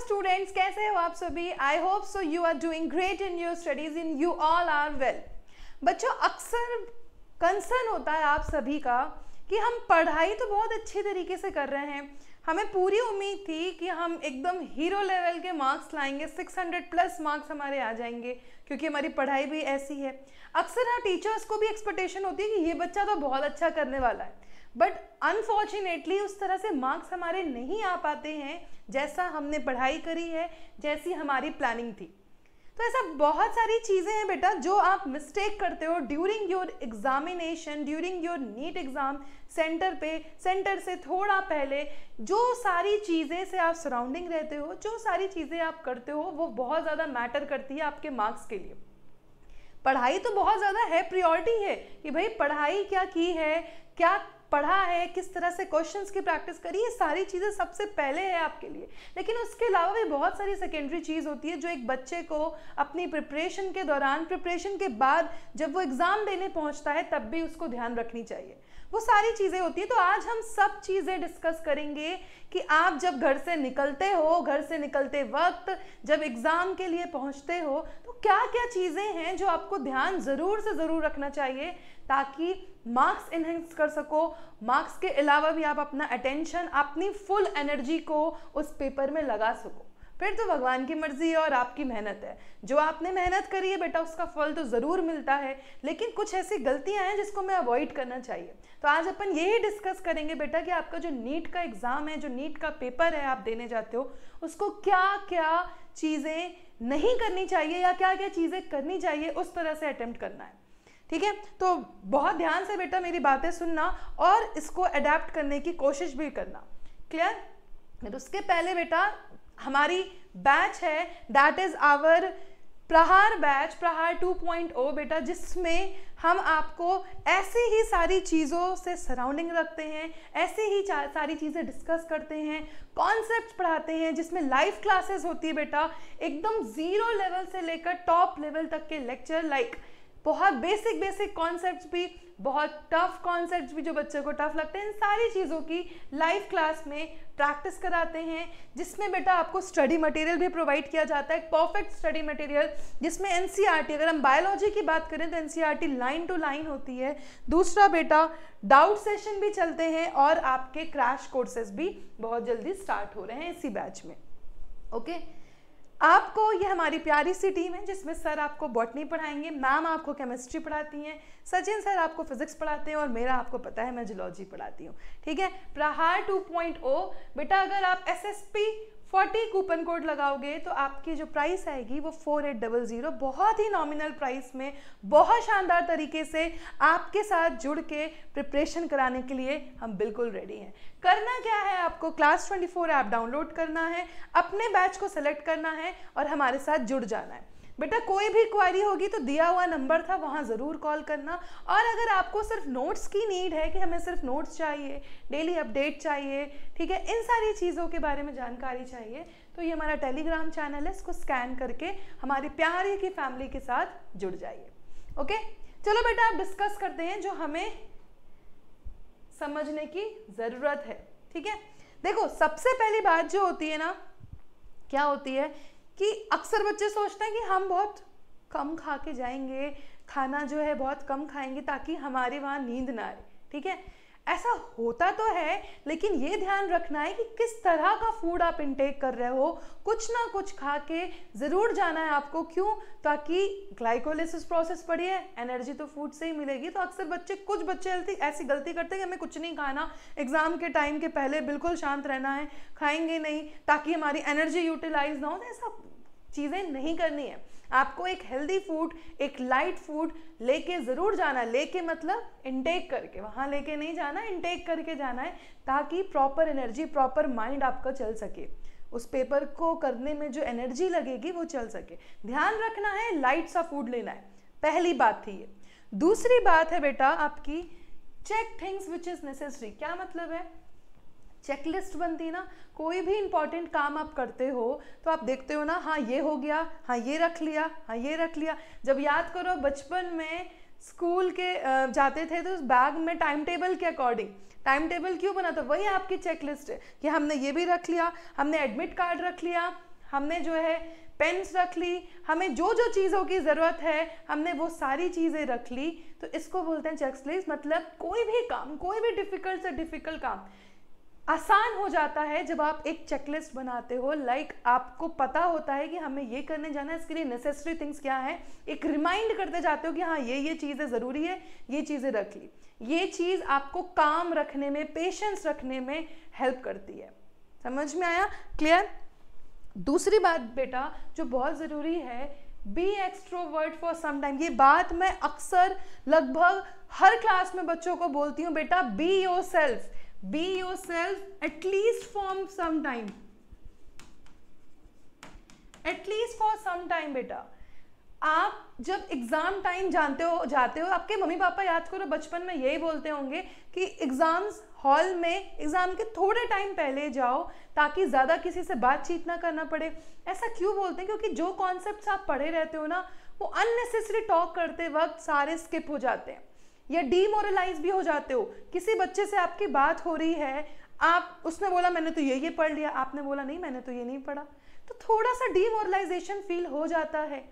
Students कैसे हो आप सभी I hope so you are doing great in your studies in you all are well बच्चों अक्सर कंसर्न होता है आप सभी का कि हम पढ़ाई तो बहुत अच्छे तरीके से कर रहे हैं हमें पूरी उम्मीद थी कि हम एकदम हीरो लेवल के मार्क्स लाएंगे 600 प्लस मार्क्स हमारे आ जाएंगे क्योंकि हमारी पढ़ाई भी ऐसी है अक्सर हाँ टीचर्स को भी एक्सपेक्टेशन होती है कि ये बच्चा तो बहुत अच्छा करने वाला है बट अनफॉर्चुनेटली उस तरह से मार्क्स हमारे नहीं आ पाते हैं जैसा हमने पढ़ाई करी है जैसी हमारी प्लानिंग थी तो ऐसा बहुत सारी चीज़ें हैं बेटा जो आप मिस्टेक करते हो during your examination during your NEET exam centre पे सेंटर से थोड़ा पहले जो सारी चीज़ें से आप सराउंडिंग रहते हो जो सारी चीज़ें आप करते हो वो बहुत ज़्यादा मैटर करती है आपके मार्क्स के लिए पढ़ाई तो बहुत ज़्यादा है प्रियोरिटी है कि भाई पढ़ाई क्या की है क्या पढ़ा है किस तरह से क्वेश्चंस की प्रैक्टिस करी ये सारी चीज़ें सबसे पहले है आपके लिए लेकिन उसके अलावा भी बहुत सारी सेकेंडरी चीज़ होती है जो एक बच्चे को अपनी प्रिपरेशन के दौरान प्रिपरेशन के बाद जब वो एग्ज़ाम देने पहुँचता है तब भी उसको ध्यान रखनी चाहिए वो सारी चीज़ें होती है तो आज हम सब चीज़ें डिस्कस करेंगे कि आप जब घर से निकलते हो घर से निकलते वक्त जब एग्ज़ाम के लिए पहुंचते हो तो क्या क्या चीज़ें हैं जो आपको ध्यान ज़रूर से ज़रूर रखना चाहिए ताकि मार्क्स इन्हेंस कर सको मार्क्स के अलावा भी आप अपना अटेंशन अपनी फुल एनर्जी को उस पेपर में लगा सको फिर तो भगवान की मर्जी है और आपकी मेहनत है जो आपने मेहनत करी है बेटा उसका फल तो ज़रूर मिलता है लेकिन कुछ ऐसी गलतियाँ हैं जिसको मैं अवॉइड करना चाहिए तो आज अपन यही डिस्कस करेंगे बेटा कि आपका जो नीट का एग्ज़ाम है जो नीट का पेपर है आप देने जाते हो उसको क्या क्या चीज़ें नहीं करनी चाहिए या क्या क्या चीज़ें करनी चाहिए उस तरह से अटैम्प्ट करना है ठीक है तो बहुत ध्यान से बेटा मेरी बातें सुनना और इसको अडेप्ट करने की कोशिश भी करना क्लियर उसके पहले बेटा हमारी बैच है that is our Prahar batch Prahar 2.0 बेटा जिसमें हम आपको ऐसे ही सारी चीज़ों से सराउंडिंग रखते हैं ऐसे ही सारी चीज़ें डिस्कस करते हैं कॉन्सेप्ट पढ़ाते हैं जिसमें लाइव क्लासेस होती है बेटा एकदम ज़ीरो लेवल से लेकर टॉप लेवल तक के लेक्चर लाइक like, बहुत बेसिक बेसिक कॉन्सेप्ट्स भी बहुत टफ कॉन्सेप्ट्स भी जो बच्चे को टफ लगते हैं इन सारी चीज़ों की लाइव क्लास में प्रैक्टिस कराते हैं जिसमें बेटा आपको स्टडी मटेरियल भी प्रोवाइड किया जाता है परफेक्ट स्टडी मटेरियल जिसमें एन e अगर हम बायोलॉजी की बात करें तो एन लाइन टू लाइन होती है दूसरा बेटा डाउट सेशन भी चलते हैं और आपके क्रैश कोर्सेज भी बहुत जल्दी स्टार्ट हो रहे हैं इसी बैच में ओके okay? आपको ये हमारी प्यारी सी टीम है जिसमें सर आपको बॉटनी पढ़ाएंगे मैम आपको केमिस्ट्री पढ़ाती हैं सचिन सर आपको फिजिक्स पढ़ाते हैं और मेरा आपको पता है मैं जुलॉजी पढ़ाती हूँ ठीक है प्रहार 2.0 बेटा अगर आप एसएसपी फोर्टी कूपन कोड लगाओगे तो आपकी जो प्राइस आएगी वो फोर एट डबल ज़ीरो बहुत ही नॉमिनल प्राइस में बहुत शानदार तरीके से आपके साथ जुड़ के प्रिपरेशन कराने के लिए हम बिल्कुल रेडी हैं करना क्या है आपको class twenty four app download करना है अपने बैच को सेलेक्ट करना है और हमारे साथ जुड़ जाना है बेटा कोई भी क्वारी होगी तो दिया हुआ नंबर था वहाँ ज़रूर कॉल करना और अगर आपको सिर्फ नोट्स की नीड है कि हमें सिर्फ नोट्स चाहिए डेली अपडेट चाहिए ठीक है इन सारी चीज़ों के बारे में जानकारी चाहिए तो ये हमारा टेलीग्राम चैनल है इसको स्कैन करके हमारी प्यारी की फैमिली के साथ जुड़ जाइए ओके चलो बेटा आप डिस्कस करते हैं जो हमें समझने की ज़रूरत है ठीक है देखो सबसे पहली बात जो होती है ना क्या होती है कि अक्सर बच्चे सोचते हैं कि हम बहुत कम खा के जाएंगे खाना जो है बहुत कम खाएंगे ताकि हमारे वहाँ नींद ना आए ठीक है ऐसा होता तो है लेकिन ये ध्यान रखना है कि किस तरह का फूड आप इनटेक कर रहे हो कुछ ना कुछ खा के ज़रूर जाना है आपको क्यों ताकि ग्लाइकोलिसिस प्रोसेस पड़ी है एनर्जी तो फूड से ही मिलेगी तो अक्सर बच्चे कुछ बच्चे गलती ऐसी गलती करते हैं कि हमें कुछ नहीं खाना एग्ज़ाम के टाइम के पहले बिल्कुल शांत रहना है खाएंगे नहीं ताकि हमारी एनर्जी यूटिलाइज ना हो तो ऐसा चीज़ें नहीं करनी है आपको एक हेल्दी फूड एक लाइट फूड लेके ज़रूर जाना लेके मतलब इनटेक करके वहाँ लेके नहीं जाना इनटेक करके जाना है ताकि प्रॉपर एनर्जी प्रॉपर माइंड आपका चल सके उस पेपर को करने में जो एनर्जी लगेगी वो चल सके ध्यान रखना है लाइट सा फूड लेना है पहली बात थी ये दूसरी बात है बेटा आपकी check things which is necessary क्या मतलब है चेकलिस्ट बनती ना कोई भी इंपॉर्टेंट काम आप करते हो तो आप देखते हो ना हाँ ये हो गया हाँ ये रख लिया हाँ ये रख लिया जब याद करो बचपन में स्कूल के जाते थे तो उस बैग में टाइम टेबल के अकॉर्डिंग टाइम टेबल क्यों बना था वही आपकी चेकलिस्ट है कि हमने ये भी रख लिया हमने एडमिट कार्ड रख लिया हमने जो है पेन्स रख ली हमें जो जो चीज़ों की ज़रूरत है हमने वो सारी चीज़ें रख ली तो इसको बोलते हैं चेकलिस्ट मतलब कोई भी काम कोई भी डिफ़िकल्ट से डिफ़िकल्ट काम आसान हो जाता है जब आप एक चेकलिस्ट बनाते हो लाइक like आपको पता होता है कि हमें ये करने जाना है इसके लिए नेसेसरी थिंग्स क्या है एक रिमाइंड करते जाते हो कि हाँ ये ये चीज़ें ज़रूरी है ये चीज़ें रख ली ये चीज़ आपको काम रखने में पेशेंस रखने में हेल्प करती है समझ में आया क्लियर दूसरी बात बेटा जो बहुत ज़रूरी है be extrovert for some time ये बात मैं अक्सर लगभग हर क्लास में बच्चों को बोलती हूँ बेटा be yourself be yourself at least for some time at least for some time बेटा आप जब एग्ज़ाम टाइम जानते हो जाते हो आपके मम्मी पापा याद करो बचपन में यही बोलते होंगे कि एग्ज़ाम्स हॉल में एग्ज़ाम के थोड़े टाइम पहले जाओ ताकि ज़्यादा किसी से बातचीत ना करना पड़े ऐसा क्यों बोलते हैं क्योंकि जो कॉन्सेप्ट्स आप पढ़े रहते हो ना वो अननेसेसरी टॉक करते वक्त सारे स्किप हो जाते हैं या डीमोरलाइज भी हो जाते हो किसी बच्चे से आपकी बात हो रही है आप उसने बोला मैंने तो ये ये पढ़ लिया आपने बोला नहीं मैंने तो ये नहीं पढ़ा तो थोड़ा सा डीमोरलाइजेशन फील हो जाता है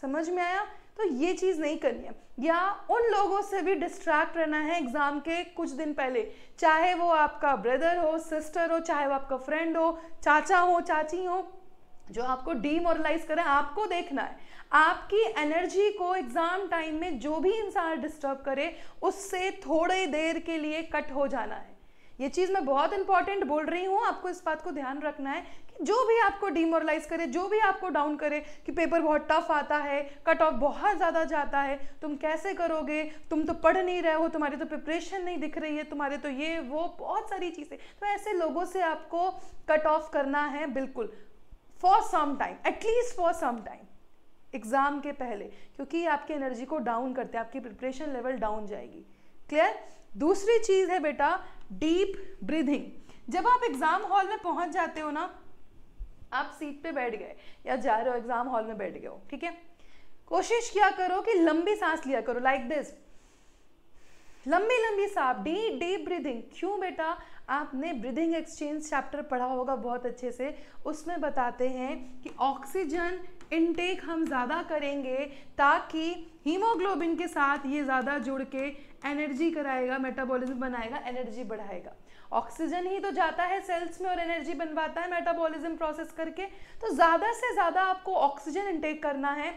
समझ में आया तो ये चीज़ नहीं करनी है या उन लोगों से भी डिस्ट्रैक्ट रहना है एग्ज़ाम के कुछ दिन पहले चाहे वो आपका ब्रदर हो सिस्टर हो चाहे वो आपका फ्रेंड हो चाचा हो चाची हो जो आपको डीमोरलाइज करें आपको देखना है आपकी एनर्जी को एग्ज़ाम टाइम में जो भी इंसान डिस्टर्ब करे उससे थोड़ी देर के लिए कट हो जाना है ये चीज़ मैं बहुत इंपॉर्टेंट बोल रही हूँ आपको इस बात को ध्यान रखना है कि जो भी आपको डिमोरलाइज करे जो भी आपको डाउन करे कि पेपर बहुत टफ आता है कट ऑफ बहुत ज़्यादा जाता है तुम कैसे करोगे तुम तो पढ़ नहीं रहे हो तुम्हारी तो प्रिपरेशन नहीं दिख रही है तुम्हारे तो ये वो बहुत सारी चीज़ें तो ऐसे लोगों से आपको कट ऑफ करना है बिल्कुल for some time at least for some time exam के पहले क्योंकि ये आपकी एनर्जी को डाउन करते हैं आपकी प्रिपरेशन लेवल डाउन जाएगी क्लियर दूसरी चीज़ है बेटा डीप ब्रीदिंग जब आप एग्ज़ाम हॉल में पहुंच जाते हो ना आप सीट पे बैठ गए या जा रहे हो एग्ज़ाम हॉल में बैठ गए हो ठीक है कोशिश किया करो कि लंबी सांस लिया करो लाइक like दिस लंबी लंबी सांस डी डीप ब्रीदिंग क्यों बेटा आपने ब्रीदिंग एक्सचेंज चैप्टर पढ़ा होगा बहुत अच्छे से उसमें बताते हैं कि ऑक्सीजन इनटेक हम ज़्यादा करेंगे ताकि हीमोग्लोबिन के साथ ये ज़्यादा जुड़ के एनर्जी कराएगा मेटाबॉलिज्म बनाएगा एनर्जी बढ़ाएगा ऑक्सीजन ही तो जाता है सेल्स में और एनर्जी बनवाता है मेटाबॉलिज्म प्रोसेस करके तो ज़्यादा से ज़्यादा आपको ऑक्सीजन इनटेक करना है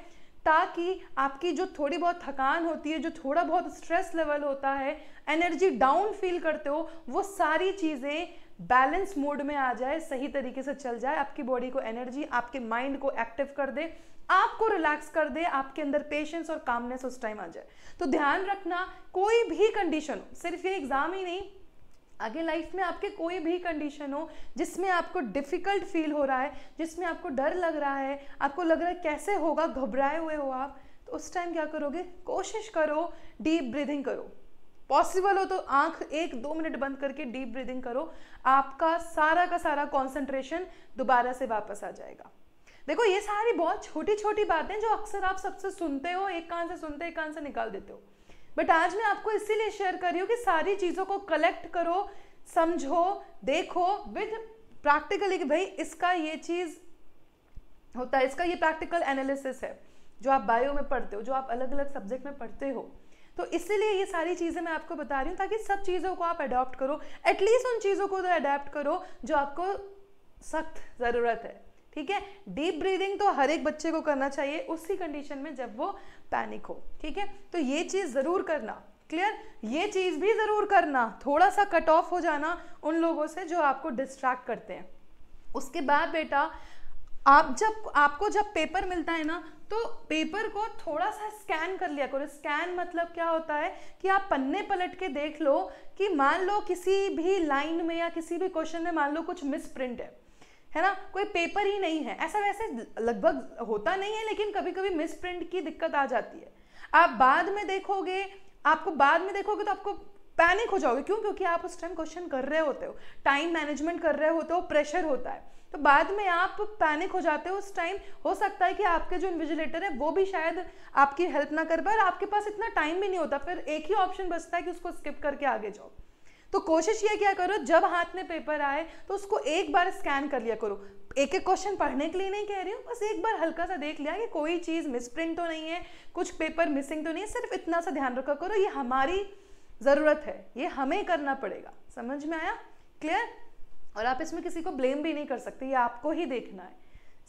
ताकि आपकी जो थोड़ी बहुत थकान होती है जो थोड़ा बहुत स्ट्रेस लेवल होता है एनर्जी डाउन फील करते हो वो सारी चीज़ें बैलेंस मोड में आ जाए सही तरीके से चल जाए आपकी बॉडी को एनर्जी आपके माइंड को एक्टिव कर दे आपको रिलैक्स कर दे आपके अंदर पेशेंस और कामनेस उस टाइम आ जाए तो ध्यान रखना कोई भी कंडीशन हो सिर्फ ये एग्ज़ाम ही नहीं आगे लाइफ में आपके कोई भी कंडीशन हो जिसमें आपको डिफ़िकल्ट फील हो रहा है जिसमें आपको डर लग रहा है आपको लग रहा है कैसे होगा घबराए हुए हो आप तो उस टाइम क्या करोगे कोशिश करो डीप ब्रीदिंग करो पॉसिबल हो तो आंख एक दो मिनट बंद करके डीप ब्रीदिंग करो आपका सारा का सारा कॉन्सेंट्रेशन दोबारा से वापस आ जाएगा देखो ये सारी बहुत छोटी छोटी बातें जो अक्सर आप सबसे सुनते हो एक कान से सुनते एक कान से निकाल देते हो बट आज मैं आपको इसीलिए शेयर कर रही हूँ कि सारी चीज़ों को कलेक्ट करो समझो देखो विद प्रैक्टिकली कि भाई इसका ये चीज़ होता है इसका ये प्रैक्टिकल एनालिसिस है जो आप बायो में पढ़ते हो जो आप अलग अलग सब्जेक्ट में पढ़ते हो तो इसलिए ये सारी चीज़ें मैं आपको बता रही हूँ ताकि सब चीज़ों को आप अडॉप्ट करो एटलीस्ट उन चीज़ों को तो अडेप्ट करो जो आपको सख्त ज़रूरत है ठीक है डीप ब्रीदिंग तो हर एक बच्चे को करना चाहिए उसी कंडीशन में जब वो पैनिक हो ठीक है तो ये चीज़ ज़रूर करना क्लियर ये चीज़ भी ज़रूर करना थोड़ा सा कट ऑफ हो जाना उन लोगों से जो आपको डिस्ट्रैक्ट करते हैं उसके बाद बेटा आप जब आपको जब पेपर मिलता है ना तो पेपर को थोड़ा सा स्कैन कर लिया करो स्कैन मतलब क्या होता है कि आप पन्ने पलट के देख लो कि मान लो किसी भी लाइन में या किसी भी क्वेश्चन में मान लो कुछ मिस प्रिंट है है ना कोई पेपर ही नहीं है ऐसा वैसे लगभग होता नहीं है लेकिन कभी कभी मिस प्रिंट की दिक्कत आ जाती है आप बाद में देखोगे आपको बाद में देखोगे तो आपको पैनिक हो जाओगे क्यों क्योंकि आप उस टाइम क्वेश्चन कर रहे होते हो टाइम मैनेजमेंट कर रहे होते हो प्रेशर होता है तो बाद में आप पैनिक हो जाते हो उस टाइम हो सकता है कि आपके जो इन्विजिलेटर है वो भी शायद आपकी हेल्प ना कर पाए और आपके पास इतना टाइम भी नहीं होता फिर एक ही ऑप्शन बचता है कि उसको स्किप करके आगे जाओ तो कोशिश ये क्या करो जब हाथ में पेपर आए तो उसको एक बार स्कैन कर लिया करो एक एक क्वेश्चन पढ़ने के लिए नहीं कह रही हूँ बस एक बार हल्का सा देख लिया कि कोई चीज़ मिसप्रिंट तो नहीं है कुछ पेपर मिसिंग तो नहीं है सिर्फ इतना सा ध्यान रखा करो ये हमारी ज़रूरत है ये हमें करना पड़ेगा समझ में आया क्लियर और आप इसमें किसी को ब्लेम भी नहीं कर सकते ये आपको ही देखना है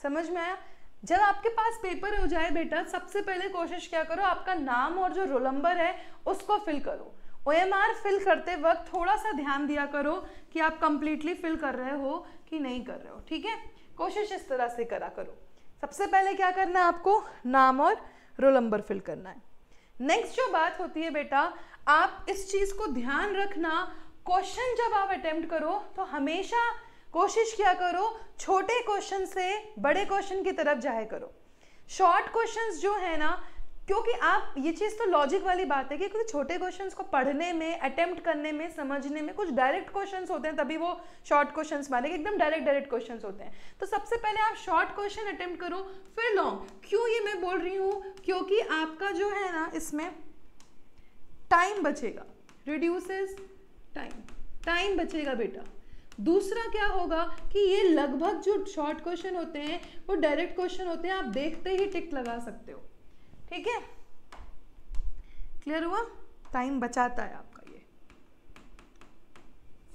समझ में आया जब आपके पास पेपर हो जाए बेटा सबसे पहले कोशिश क्या करो आपका नाम और जो रोल नंबर है उसको फिल करो ओ फिल करते वक्त थोड़ा सा ध्यान दिया करो कि आप कंप्लीटली फिल कर रहे हो कि नहीं कर रहे हो ठीक है कोशिश इस तरह से करा करो सबसे पहले क्या करना है आपको नाम और रोल नंबर फिल करना है नेक्स्ट जो बात होती है बेटा आप इस चीज़ को ध्यान रखना क्वेश्चन जब आप अटेम्प्ट करो तो हमेशा कोशिश किया करो छोटे क्वेश्चन से बड़े क्वेश्चन की तरफ जाया करो शॉर्ट क्वेश्चन जो है ना क्योंकि आप ये चीज़ तो लॉजिक वाली बात है कि क्योंकि छोटे क्वेश्चन को पढ़ने में अटेम्प्ट करने में समझने में कुछ डायरेक्ट क्वेश्चन होते हैं तभी वो शॉर्ट क्वेश्चन माने एकदम डायरेक्ट डायरेक्ट क्वेश्चन होते हैं तो सबसे पहले आप शॉर्ट क्वेश्चन अटेम्प्ट करो फिर लॉन्ग क्यों ये मैं बोल रही हूँ क्योंकि आपका जो है ना इसमें टाइम बचेगा रिड्यूसेस टाइम टाइम बचेगा बेटा दूसरा क्या होगा कि ये लगभग जो शॉर्ट क्वेश्चन होते हैं वो डायरेक्ट क्वेश्चन होते हैं आप देखते ही टिक लगा सकते हो ठीक है क्लियर हुआ टाइम बचाता है आपका ये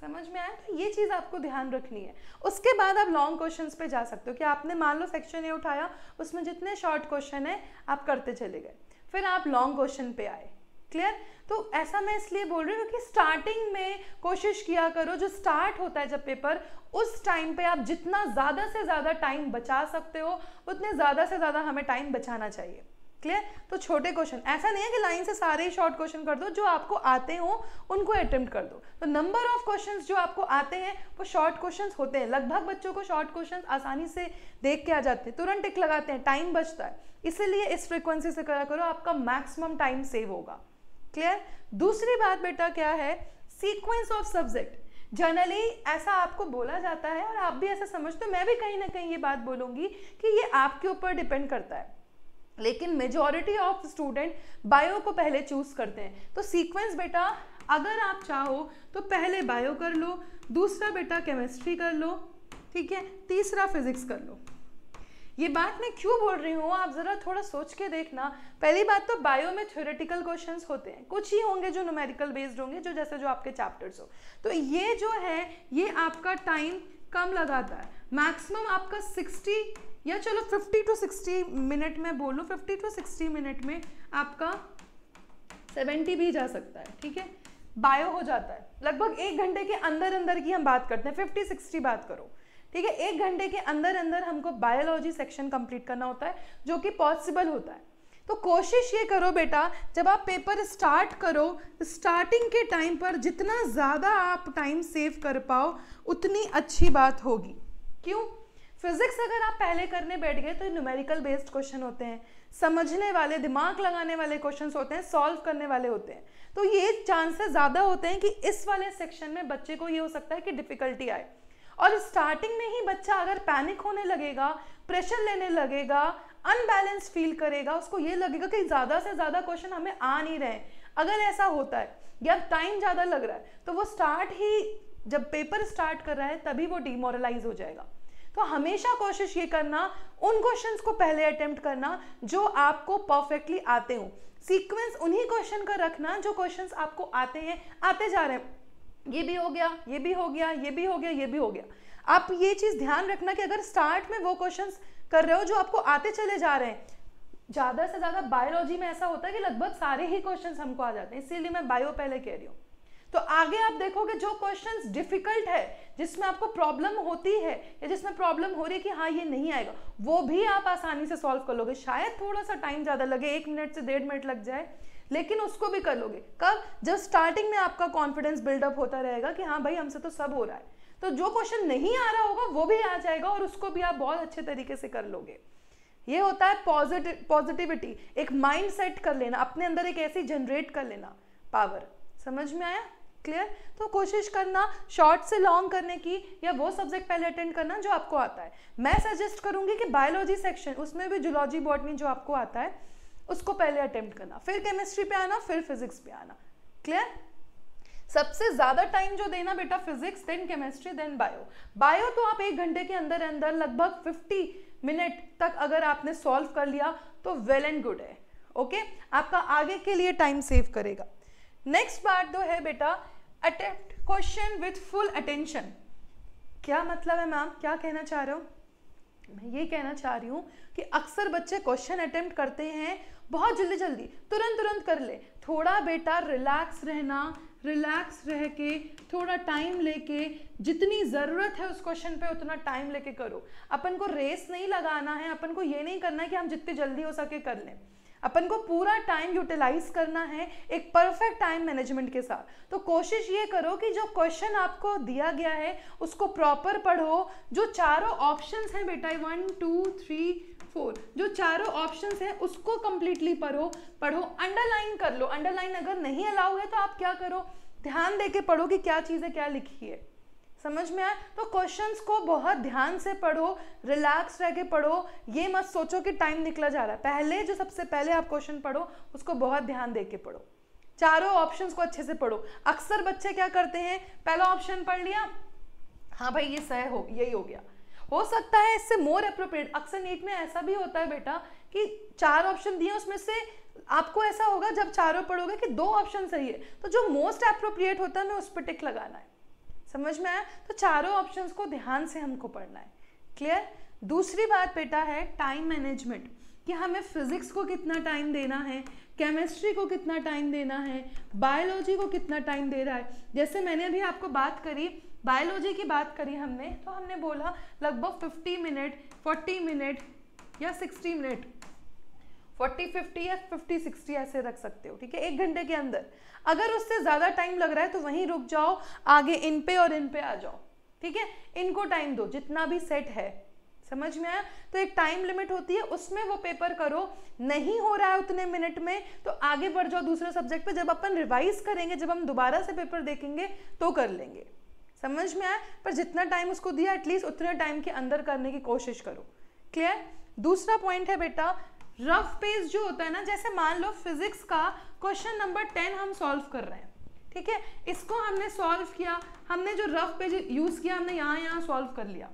समझ में आया तो ये चीज़ आपको ध्यान रखनी है उसके बाद आप लॉन्ग क्वेश्चंस पे जा सकते हो कि आपने मान लो सेक्शन ए उठाया उसमें जितने शॉर्ट क्वेश्चन है आप करते चले गए फिर आप लॉन्ग क्वेश्चन पे आए क्लियर तो ऐसा मैं इसलिए बोल रही हूँ क्योंकि स्टार्टिंग में कोशिश किया करो जो स्टार्ट होता है जब पेपर उस टाइम पे आप जितना ज़्यादा से ज़्यादा टाइम बचा सकते हो उतने ज़्यादा से ज़्यादा हमें टाइम बचाना चाहिए क्लियर तो छोटे क्वेश्चन ऐसा नहीं है कि लाइन से सारे ही शॉर्ट क्वेश्चन कर दो जो आपको आते हो उनको अटेम्प्ट कर दो तो नंबर ऑफ क्वेश्चन जो आपको आते हैं वो शॉर्ट क्वेश्चन होते हैं लगभग बच्चों को शॉर्ट क्वेश्चन आसानी से देख के आ जाते हैं तुरंत टिक लगाते हैं टाइम बचता है इसीलिए इस फ्रिक्वेंसी से करा करो आपका मैक्सिमम टाइम सेव होगा क्लियर दूसरी बात बेटा क्या है सीक्वेंस ऑफ सब्जेक्ट जनरली ऐसा आपको बोला जाता है और आप भी ऐसा समझते हो मैं भी कहीं ना कहीं ये बात बोलूँगी कि ये आपके ऊपर डिपेंड करता है लेकिन मेजॉरिटी ऑफ स्टूडेंट बायो को पहले चूज़ करते हैं तो सीक्वेंस बेटा अगर आप चाहो तो पहले बायो कर लो दूसरा बेटा केमिस्ट्री कर लो ठीक है तीसरा फिजिक्स कर लो ये बात मैं क्यों बोल रही हूँ आप ज़रा थोड़ा सोच के देखना पहली बात तो बायो में थ्योरेटिकल क्वेश्चन होते हैं कुछ ही होंगे जो न्यूमेरिकल बेस्ड होंगे जो जैसे जो आपके चैप्टर्स हो तो ये जो है ये आपका टाइम कम लगाता है मैक्सिमम आपका 60 या चलो 50 टू 60 मिनट में बोलूँ 50 टू 60 मिनट में आपका 70 भी जा सकता है ठीक है बायो हो जाता है लगभग एक घंटे के अंदर अंदर की हम बात करते हैं 50 60 बात करो ठीक है एक घंटे के अंदर अंदर हमको बायोलॉजी सेक्शन कंप्लीट करना होता है जो कि पॉसिबल होता है तो कोशिश ये करो बेटा जब आप पेपर स्टार्ट करो स्टार्टिंग के टाइम पर जितना ज़्यादा आप टाइम सेव कर पाओ उतनी अच्छी बात होगी क्यों फिजिक्स अगर आप पहले करने बैठ गए तो न्यूमेरिकल बेस्ड क्वेश्चन होते हैं समझने वाले दिमाग लगाने वाले क्वेश्चंस होते हैं सॉल्व करने वाले होते हैं तो ये चांसेस ज़्यादा होते हैं कि इस वाले सेक्शन में बच्चे को ये हो सकता है कि डिफ़िकल्टी आए और स्टार्टिंग में ही बच्चा अगर पैनिक होने लगेगा प्रेशर लेने लगेगा अनबैलेंस फील करेगा उसको ये लगेगा कि ज़्यादा से ज़्यादा क्वेश्चन हमें आ नहीं रहे अगर ऐसा होता है या टाइम ज़्यादा लग रहा है तो वो स्टार्ट ही जब पेपर स्टार्ट कर रहा है तभी वो डिमोरलाइज हो जाएगा तो हमेशा कोशिश ये करना उन क्वेश्चन को पहले अटेम्प्ट करना जो आपको परफेक्टली आते हो सीक्वेंस उन्हीं क्वेश्चन का रखना जो क्वेश्चंस आपको आते हैं आते जा रहे हैं ये भी हो गया ये भी हो गया ये भी हो गया ये भी हो गया आप ये चीज़ ध्यान रखना कि अगर स्टार्ट में वो क्वेश्चंस कर रहे हो जो आपको आते चले जा रहे हैं ज़्यादा से ज़्यादा बायोलॉजी में ऐसा होता है कि लगभग सारे ही क्वेश्चंस हमको आ जाते हैं इसीलिए मैं बायो पहले कह रही हूँ तो आगे आप देखोगे जो क्वेश्चन डिफिकल्ट है जिसमें आपको प्रॉब्लम होती है या जिसमें प्रॉब्लम हो रही है कि हाँ ये नहीं आएगा वो भी आप आसानी से सॉल्व कर लोगे शायद थोड़ा सा टाइम ज़्यादा लगे एक मिनट से डेढ़ मिनट लग जाए लेकिन उसको भी कर लोगे कब जब स्टार्टिंग में आपका कॉन्फिडेंस बिल्डअप होता रहेगा कि हाँ भाई हमसे तो सब हो रहा है तो जो क्वेश्चन नहीं आ रहा होगा वो भी आ जाएगा और उसको भी आप बहुत अच्छे तरीके से कर लोगे ये होता है पॉजिटिव पॉजिटिविटी एक माइंड सेट कर लेना अपने अंदर एक ऐसी जनरेट कर लेना पावर समझ में आया क्लियर तो कोशिश करना शॉर्ट से लॉन्ग करने की या वो सब्जेक्ट पहले अटेंड करना जो आपको आता है मैं सजेस्ट करूंगी कि बायोलॉजी सेक्शन उसमें भी जूलॉजी बॉटनी जो आपको आता है उसको पहले अटेम्प्ट करना फिर केमिस्ट्री पे आना फिर फिजिक्स पे आना क्लियर सबसे ज़्यादा टाइम जो देना बेटा physics then chemistry then bio bio तो आप एक घंटे के अंदर अंदर लगभग 50 मिनट तक अगर आपने सॉल्व कर लिया तो वेल एंड गुड है ओके आपका आगे के लिए टाइम सेव करेगा नेक्स्ट पार्ट जो है बेटा attempt question with full attention क्या मतलब है मैम क्या कहना चाह रहे हो मैं ये कहना चाह रही हूँ कि अक्सर बच्चे क्वेश्चन अटेम्प्ट करते हैं बहुत जल्दी जल्दी तुरंत तुरंत कर ले थोड़ा बेटा रिलैक्स रहना रिलैक्स रह के थोड़ा टाइम लेके जितनी ज़रूरत है उस क्वेश्चन पे उतना टाइम लेके करो अपन को रेस नहीं लगाना है अपन को ये नहीं करना है कि हम जितनी जल्दी हो सके कर लें अपन को पूरा टाइम यूटिलाइज करना है एक परफेक्ट टाइम मैनेजमेंट के साथ तो कोशिश ये करो कि जो क्वेश्चन आपको दिया गया है उसको प्रॉपर पढ़ो जो चारों ऑप्शंस हैं बेटा वन टू थ्री फोर जो चारों ऑप्शन हैं उसको कंप्लीटली पढ़ो पढ़ो अंडरलाइन कर लो अंडरलाइन अगर नहीं अलाउ है तो आप क्या करो ध्यान दे के पढ़ो कि क्या चीज़ें क्या लिखी है समझ में आए तो क्वेश्चंस को बहुत ध्यान से पढ़ो रिलैक्स रह के पढ़ो ये मत सोचो कि टाइम निकला जा रहा है पहले जो सबसे पहले आप क्वेश्चन पढ़ो उसको बहुत ध्यान दे के पढ़ो चारों ऑप्शंस को अच्छे से पढ़ो अक्सर बच्चे क्या करते हैं पहला ऑप्शन पढ़ लिया हाँ भाई ये सह हो यही हो गया हो सकता है इससे मोर अप्रोप्रिएट अक्सर नीट में ऐसा भी होता है बेटा कि चार ऑप्शन दिए उसमें से आपको ऐसा होगा जब चारों पढ़ोगे कि दो ऑप्शन सही है तो जो मोस्ट अप्रोप्रिएट होता है हमें उस पर टिक लगाना है समझ में आया तो चारों ऑप्शन को ध्यान से हमको पढ़ना है क्लियर दूसरी बात बेटा है टाइम मैनेजमेंट कि हमें फिजिक्स को कितना टाइम देना है केमिस्ट्री को कितना टाइम देना है बायोलॉजी को कितना टाइम दे रहा है जैसे मैंने अभी आपको बात करी बायोलॉजी की बात करी हमने तो हमने बोला लगभग 50 मिनट 40 मिनट या 60 मिनट 40 50 या 50 60 ऐसे रख सकते हो ठीक है एक घंटे के अंदर अगर उससे ज़्यादा टाइम लग रहा है तो वहीं रुक जाओ आगे इन पे और इन पे आ जाओ ठीक है इनको टाइम दो जितना भी सेट है समझ में आया तो एक टाइम लिमिट होती है उसमें वो पेपर करो नहीं हो रहा है उतने मिनट में तो आगे बढ़ जाओ दूसरे सब्जेक्ट पे जब अपन रिवाइज करेंगे जब हम दोबारा से पेपर देखेंगे तो कर लेंगे समझ में आया पर जितना टाइम उसको दिया एटलीस्ट उतने टाइम के अंदर करने की कोशिश करो क्लियर दूसरा पॉइंट है बेटा रफ पेज जो होता है ना जैसे मान लो फिजिक्स का क्वेश्चन नंबर टेन हम सॉल्व कर रहे हैं ठीक है इसको हमने सॉल्व किया हमने जो रफ पेज यूज़ किया हमने यहाँ यहाँ सॉल्व कर लिया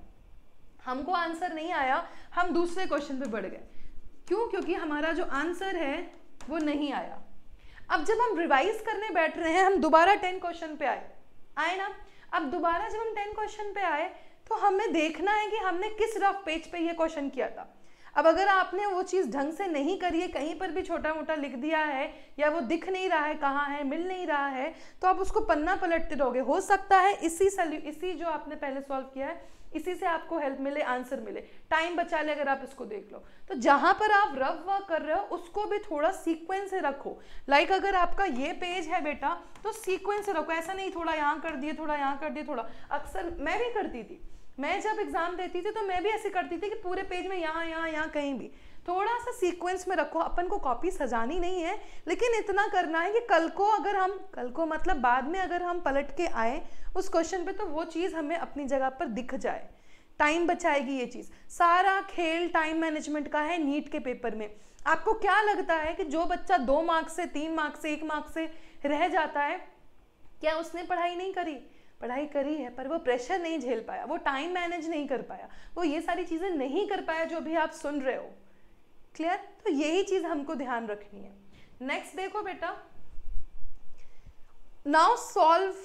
हमको आंसर नहीं आया हम दूसरे क्वेश्चन पे बढ़ गए क्यों क्योंकि हमारा जो आंसर है वो नहीं आया अब जब हम रिवाइज करने बैठ रहे हैं हम दोबारा टेन क्वेश्चन पे आए आए ना अब दोबारा जब हम टेन क्वेश्चन पे आए तो हमें देखना है कि हमने किस रफ पेज पे ये क्वेश्चन किया था अब अगर आपने वो चीज़ ढंग से नहीं करी है कहीं पर भी छोटा मोटा लिख दिया है या वो दिख नहीं रहा है कहाँ है मिल नहीं रहा है तो आप उसको पन्ना पलटते रहोगे हो सकता है इसी सल्यू इसी जो आपने पहले सॉल्व किया है इसी से आपको हेल्प मिले आंसर मिले टाइम बचा ले अगर आप इसको देख लो तो जहां पर आप रफ वर्क कर रहे हो उसको भी थोड़ा सीक्वेंस से रखो लाइक like अगर आपका ये पेज है बेटा तो सीक्वेंस से रखो ऐसा नहीं थोड़ा यहाँ कर दिए थोड़ा यहाँ कर दिए थोड़ा अक्सर मैं भी करती थी मैं जब एग्ज़ाम देती थी तो मैं भी ऐसे करती थी कि पूरे पेज में यहाँ यहाँ यहाँ कहीं भी थोड़ा सा सीक्वेंस में रखो अपन को कॉपी सजानी नहीं है लेकिन इतना करना है कि कल को अगर हम कल को मतलब बाद में अगर हम पलट के आए उस क्वेश्चन पे तो वो चीज़ हमें अपनी जगह पर दिख जाए टाइम बचाएगी ये चीज़ सारा खेल टाइम मैनेजमेंट का है नीट के पेपर में आपको क्या लगता है कि जो बच्चा दो मार्क्स से तीन मार्क्स से एक मार्क्स से रह जाता है क्या उसने पढ़ाई नहीं करी पढ़ाई करी है पर वो प्रेशर नहीं झेल पाया वो टाइम मैनेज नहीं कर पाया वो ये सारी चीज़ें नहीं कर पाया जो भी आप सुन रहे हो क्लियर तो यही चीज हमको ध्यान रखनी है नेक्स्ट देखो बेटा now solve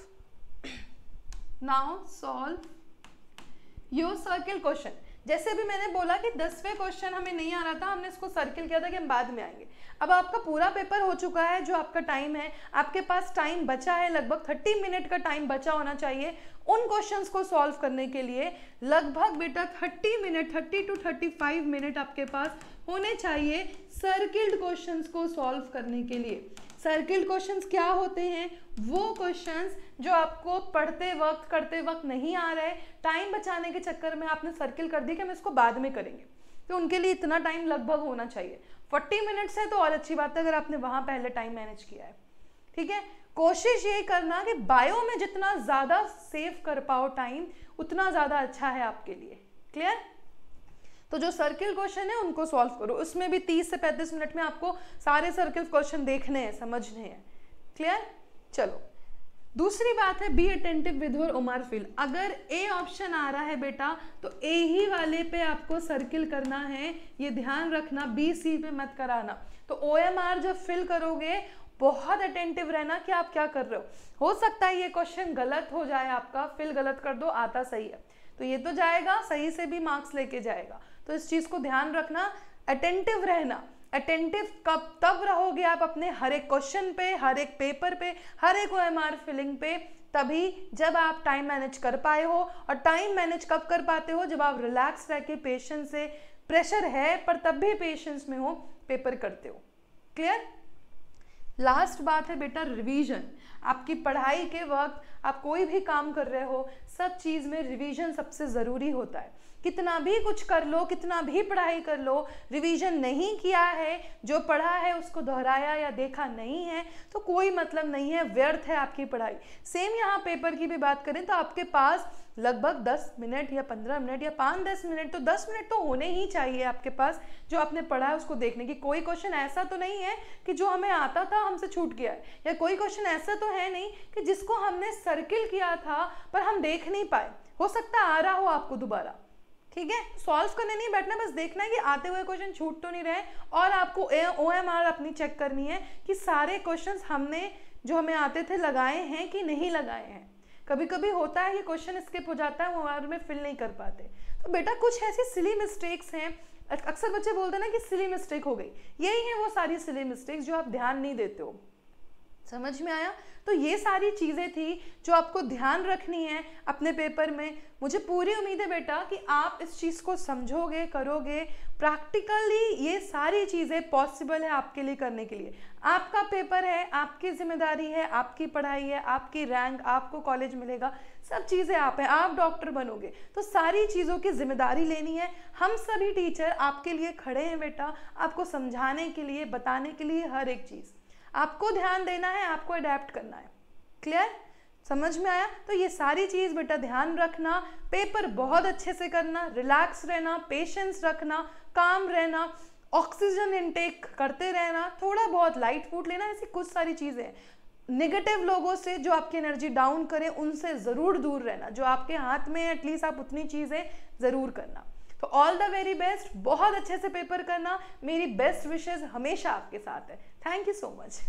now solve your circle question जैसे अभी मैंने बोला कि दसवें क्वेश्चन हमें नहीं आ रहा था हमने इसको सर्किल किया था कि हम बाद में आएंगे अब आपका पूरा पेपर हो चुका है जो आपका टाइम है आपके पास टाइम बचा है लगभग थर्टी मिनट का टाइम बचा होना चाहिए उन क्वेश्चंस को सॉल्व करने के लिए लगभग बेटा thirty minute thirty to thirty five minute आपके पास होने चाहिए सर्किल्ड क्वेश्चंस को सॉल्व करने के लिए सर्किल्ड क्वेश्चंस क्या होते हैं वो क्वेश्चंस जो आपको पढ़ते वक्त करते वक्त नहीं आ रहे टाइम बचाने के चक्कर में आपने सर्किल कर दी कि हम इसको बाद में करेंगे तो उनके लिए इतना टाइम लगभग होना चाहिए फोर्टी मिनट्स है तो और अच्छी बात है अगर आपने वहाँ पहले टाइम मैनेज किया है ठीक है कोशिश ये करना कि बायो में जितना ज़्यादा सेव कर पाओ टाइम उतना ज़्यादा अच्छा है आपके लिए क्लियर तो जो सर्किल क्वेश्चन है उनको सॉल्व करो उसमें भी 30 से 35 मिनट में आपको सारे सर्किल क्वेश्चन देखने हैं समझने हैं क्लियर चलो दूसरी बात है be attentive with your OMR fill अगर ए ऑप्शन आ रहा है बेटा तो ए ही वाले पे आपको सर्किल करना है ये ध्यान रखना बी सी पे मत कराना तो ओ एम आर जब फिल करोगे बहुत अटेंटिव रहना कि आप क्या कर रहे हो हो सकता है ये क्वेश्चन गलत हो जाए आपका फिल गलत कर दो आता सही है तो ये तो जाएगा सही से भी मार्क्स लेके जाएगा तो इस चीज़ को ध्यान रखना अटेंटिव रहना अटेंटिव कब तब रहोगे आप अपने हर एक क्वेश्चन पे हर एक पेपर पे हर एक ओ एम आर फिलिंग पे तभी जब आप टाइम मैनेज कर पाए हो और टाइम मैनेज कब कर पाते हो जब आप रिलैक्स रह के पेशेंस से प्रेशर है पर तब भी पेशेंस में हो पेपर करते हो क्लियर लास्ट बात है बेटा रिवीजन आपकी पढ़ाई के वक्त आप कोई भी काम कर रहे हो सब चीज़ में रिवीजन सबसे ज़रूरी होता है कितना भी कुछ कर लो कितना भी पढ़ाई कर लो रिवीजन नहीं किया है जो पढ़ा है उसको दोहराया या देखा नहीं है तो कोई मतलब नहीं है व्यर्थ है आपकी पढ़ाई सेम यहाँ पेपर की भी बात करें तो आपके पास लगभग 10 मिनट या 15 मिनट या पाँच दस मिनट तो 10 मिनट तो होने ही चाहिए आपके पास जो आपने पढ़ा है उसको देखने की कोई क्वेश्चन ऐसा तो नहीं है कि जो हमें आता था हमसे छूट गया है या कोई क्वेश्चन ऐसा तो है नहीं कि जिसको हमने सर्किल किया था पर हम देख नहीं पाए हो सकता आ रहा हो आपको दोबारा ठीक है सॉल्व करने नहीं बैठना बस देखना है कि आते हुए क्वेश्चन छूट तो नहीं रहे और आपको ओ एम आर अपनी चेक करनी है कि सारे क्वेश्चन हमने जो हमें आते थे लगाए हैं कि नहीं लगाए हैं कभी कभी होता है कि क्वेश्चन स्किप हो जाता है वो आर में फिल नहीं कर पाते तो बेटा कुछ ऐसी सिली मिस्टेक्स हैं अक्सर बच्चे बोलते हैं ना कि सिली मिस्टेक हो गई यही है वो सारी सिली मिस्टेक्स जो आप ध्यान नहीं देते हो समझ में आया तो ये सारी चीज़ें थी जो आपको ध्यान रखनी है अपने पेपर में मुझे पूरी उम्मीद है बेटा कि आप इस चीज़ को समझोगे करोगे प्रैक्टिकली ये सारी चीज़ें पॉसिबल है आपके लिए करने के लिए आपका पेपर है आपकी जिम्मेदारी है आपकी पढ़ाई है आपकी रैंक आपको कॉलेज मिलेगा सब चीज़ें आप हैं आप डॉक्टर बनोगे तो सारी चीज़ों की जिम्मेदारी लेनी है हम सभी टीचर आपके लिए खड़े हैं बेटा आपको समझाने के लिए बताने के लिए हर एक चीज़ आपको ध्यान देना है आपको अडेप्ट करना है क्लियर समझ में आया तो ये सारी चीज़ बेटा ध्यान रखना पेपर बहुत अच्छे से करना रिलैक्स रहना पेशेंस रखना काम रहना ऑक्सीजन इनटेक करते रहना थोड़ा बहुत लाइट फूड लेना ऐसी कुछ सारी चीज़ें हैं नेगेटिव लोगों से जो आपकी एनर्जी डाउन करें उनसे ज़रूर दूर रहना जो आपके हाथ में है एटलीस्ट आप उतनी चीज़ें ज़रूर करना तो ऑल द वेरी बेस्ट बहुत अच्छे से पेपर करना मेरी बेस्ट विशेज़ हमेशा आपके साथ है Thank you so much.